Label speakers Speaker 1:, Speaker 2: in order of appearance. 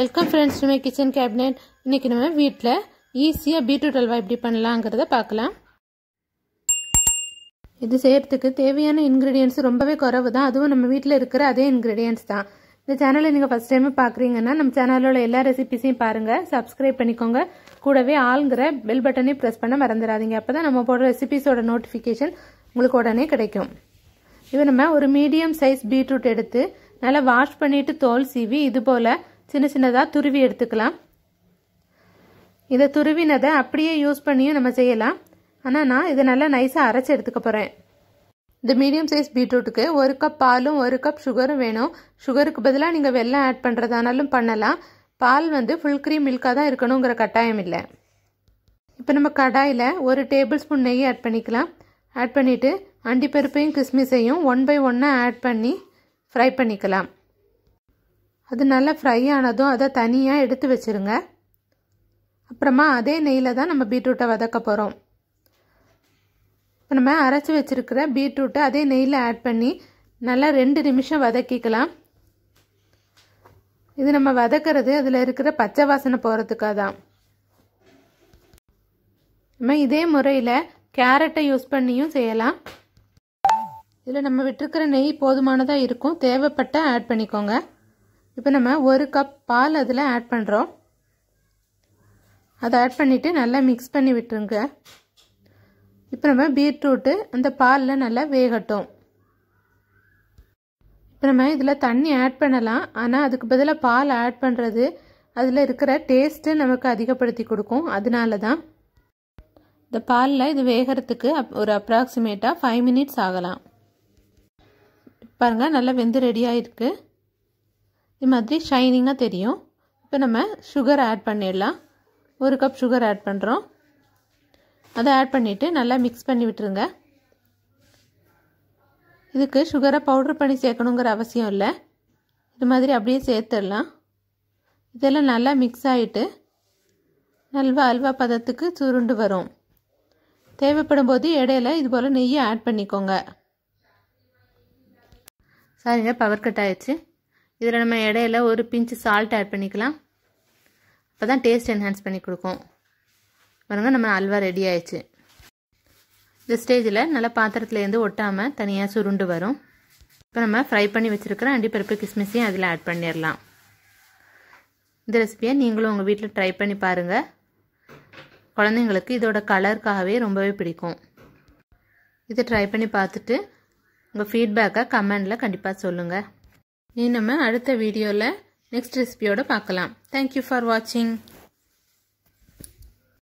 Speaker 1: welcome friends நம்ம kitchen cabinet இன்னைக்கு நம்ம வீட்டில் ஈஸியாக பீட்ரூட் அல்வா எப்படி பண்ணலாங்கிறத பார்க்கலாம் இது செய்கிறதுக்கு தேவையான இன்க்ரீடியன்ஸ் ரொம்பவே குறவு தான் அதுவும் நம்ம வீட்டில் இருக்கிற அதே இன்கிரீடியன்ஸ் தான் இந்த சேனலை நீங்கள் ஃபஸ்ட் டைம் பார்க்குறீங்கன்னா நம்ம சேனலோட எல்லா ரெசிபிஸையும் பாருங்கள் சப்ஸ்கிரைப் பண்ணிக்கோங்க கூடவே ஆளுங்கிற பெல் பட்டனையும் ப்ரெஸ் பண்ண மறந்துடாதீங்க அப்போ தான் நம்ம போடுற ரெசிபிஸோட நோட்டிஃபிகேஷன் உங்களுக்கு உடனே கிடைக்கும் இப்போ நம்ம ஒரு மீடியம் சைஸ் பீட்ரூட் எடுத்து நல்லா வாஷ் பண்ணிவிட்டு தோல் சீவி இது போல் சின்ன சின்னதாக துருவி எடுத்துக்கலாம் இதை துருவினதை அப்படியே யூஸ் பண்ணியும் நம்ம செய்யலாம் ஆனால் நான் இதை நல்லா நைஸாக அரைச்சி எடுத்துக்க போகிறேன் இந்த மீடியம் சைஸ் பீட்ரூட்டுக்கு ஒரு கப் பாலும் ஒரு கப் சுகரும் வேணும் சுகருக்கு பதிலாக நீங்கள் வெள்ளம் ஆட் பண்ணுறதானாலும் பண்ணலாம் பால் வந்து ஃபுல் க்ரீம் மில்காக தான் இருக்கணுங்கிற கட்டாயம் இல்லை இப்போ நம்ம கடாயில் ஒரு டேபிள் ஸ்பூன் நெய் ஆட் பண்ணிக்கலாம் ஆட் பண்ணிவிட்டு அண்டிப்பருப்பையும் கிஸ்மிஸையும் ஒன் பை ஒன்னாக ஆட் பண்ணி ஃப்ரை பண்ணிக்கலாம் அது நல்லா ஃப்ரை ஆனதும் அதை தனியாக எடுத்து வச்சுருங்க அப்புறமா அதே நெய்யில் தான் நம்ம பீட்ரூட்டை வதக்க போகிறோம் இப்போ நம்ம அரைச்சி வச்சுருக்கிற பீட்ரூட்டை அதே நெய்யில் ஆட் பண்ணி நல்லா ரெண்டு நிமிஷம் வதக்கிக்கலாம் இது நம்ம வதக்கிறது அதில் இருக்கிற பச்சை வாசனை போகிறதுக்காக தான் நம்ம இதே முறையில் கேரட்டை யூஸ் பண்ணியும் செய்யலாம் இதில் நம்ம விட்டுருக்கிற நெய் போதுமானதாக இருக்கும் தேவைப்பட்ட ஆட் பண்ணிக்கோங்க இப்போ நம்ம ஒரு கப் பால் அதில் ஆட் பண்ணுறோம் அதை ஆட் பண்ணிவிட்டு நல்லா மிக்ஸ் பண்ணி விட்டுருங்க இப்போ நம்ம பீட்ரூட்டு அந்த பாலில் நல்லா வேகட்டும் இப்போ நம்ம இதில் தண்ணி ஆட் பண்ணலாம் ஆனால் அதுக்கு பதிலாக பால் ஆட் பண்ணுறது அதில் இருக்கிற டேஸ்ட்டு நமக்கு அதிகப்படுத்தி கொடுக்கும் அதனால தான் இந்த பாலில் இது வேகிறதுக்கு ஒரு அப்ராக்சிமேட்டாக ஃபைவ் மினிட்ஸ் ஆகலாம் பாருங்கள் நல்லா வெந்து ரெடியாக இருக்குது இது மாதிரி ஷைனிங்காக தெரியும் இப்போ நம்ம சுகர் ஆட் பண்ணிடலாம் ஒரு கப் சுகர் ஆட் பண்ணுறோம் அதை ஆட் பண்ணிவிட்டு நல்லா மிக்ஸ் பண்ணி விட்டுருங்க இதுக்கு சுகரை பவுடர் பண்ணி சேர்க்கணுங்கிற அவசியம் இல்லை இது மாதிரி அப்படியே சேர்த்துடலாம் இதெல்லாம் நல்லா மிக்ஸ் ஆகிட்டு நல்வா அல்வா பதத்துக்கு சுருண்டு வரும் தேவைப்படும் போது இடையில இதுபோல் போல் நெய்யை ஆட் பண்ணிக்கோங்க சரிங்க பவர் கட் ஆயிடுச்சு இதில் நம்ம இடையில ஒரு பிஞ்சு சால்ட் ஆட் பண்ணிக்கலாம் அப்போ தான் டேஸ்ட் என்ஹான்ஸ் பண்ணி கொடுக்கும் பாருங்கள் நம்ம அல்வா ரெடி ஆயிடுச்சு இந்த ஸ்டேஜில் நல்லா பாத்திரத்துலேருந்து ஒட்டாமல் தனியாக சுருண்டு வரும் இப்போ நம்ம ஃப்ரை பண்ணி வச்சுருக்கிற அண்டிப்பருப்பு கிஸ்மிஸையும் அதில் ஆட் பண்ணிடலாம் இந்த ரெசிபியை நீங்களும் உங்கள் வீட்டில் ட்ரை பண்ணி பாருங்கள் குழந்தைங்களுக்கு இதோட கலருக்காகவே ரொம்பவே பிடிக்கும் இதை ட்ரை பண்ணி பார்த்துட்டு உங்கள் ஃபீட்பேக்கை கமெண்டில் கண்டிப்பாக சொல்லுங்கள் நீ நம்ம அடுத்த வீடியோவில் நெக்ஸ்ட் ரெசிபியோடு பார்க்கலாம் தேங்க்யூ ஃபார் வாட்சிங்